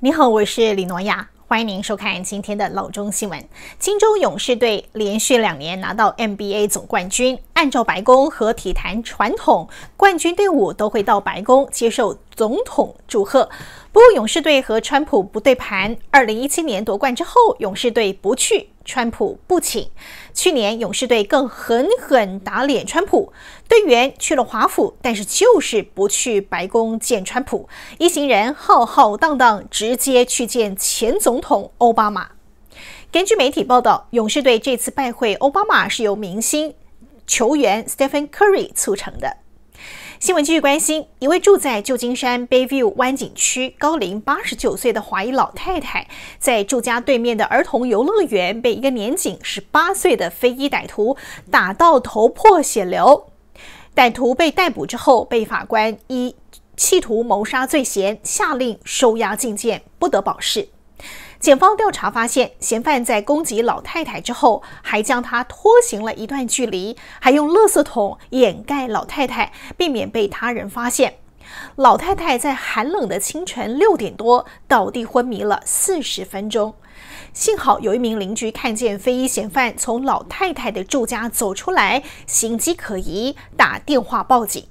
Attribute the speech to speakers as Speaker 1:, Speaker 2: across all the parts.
Speaker 1: 你好，我是李诺亚，欢迎您收看今天的《老中新闻》。金州勇士队连续两年拿到 NBA 总冠军，按照白宫和体坛传统，冠军队伍都会到白宫接受总统祝贺。不过，勇士队和川普不对盘，2017年夺冠之后，勇士队不去。川普不请，去年勇士队更狠狠打脸川普，队员去了华府，但是就是不去白宫见川普，一行人浩浩荡荡直接去见前总统奥巴马。根据媒体报道，勇士队这次拜会奥巴马是由明星球员 Stephen Curry 促成的。新闻继续关心，一位住在旧金山 Bayview 湾景区、高龄八十九岁的华裔老太太，在住家对面的儿童游乐园被一个年仅十八岁的非裔歹徒打到头破血流。歹徒被逮捕之后，被法官依企图谋杀罪嫌下令收押禁见，不得保释。检方调查发现，嫌犯在攻击老太太之后，还将她拖行了一段距离，还用垃圾桶掩盖老太太，避免被他人发现。老太太在寒冷的清晨六点多倒地昏迷了四十分钟。幸好有一名邻居看见非衣嫌犯从老太太的住家走出来，形迹可疑，打电话报警。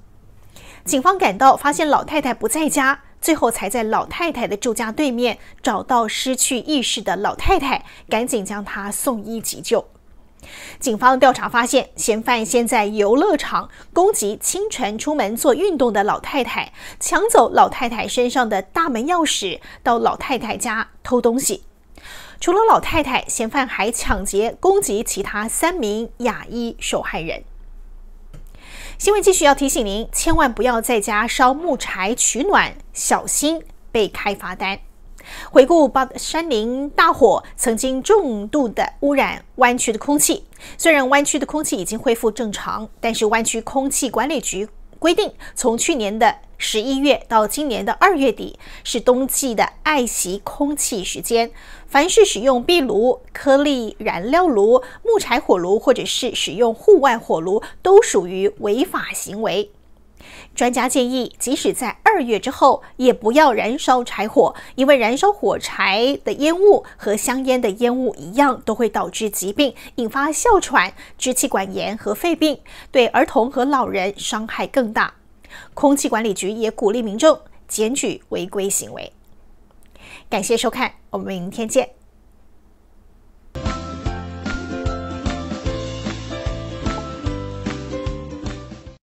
Speaker 1: 警方赶到，发现老太太不在家。最后才在老太太的住家对面找到失去意识的老太太，赶紧将她送医急救。警方调查发现，嫌犯先在游乐场攻击清晨出门做运动的老太太，抢走老太太身上的大门钥匙，到老太太家偷东西。除了老太太，嫌犯还抢劫攻击其他三名亚裔受害人。新闻继续要提醒您，千万不要在家烧木柴取暖，小心被开罚单。回顾巴山林大火曾经重度的污染湾区的空气，虽然湾区的空气已经恢复正常，但是湾区空气管理局。规定，从去年的十一月到今年的二月底是冬季的爱惜空气时间。凡是使用壁炉、颗粒燃料炉、木柴火炉，或者是使用户外火炉，都属于违法行为。专家建议，即使在二月之后也不要燃烧柴火，因为燃烧火柴的烟雾和香烟的烟雾一样，都会导致疾病，引发哮喘、支气管炎和肺病，对儿童和老人伤害更大。空气管理局也鼓励民众检举违规行为。感谢收看，我们明天见。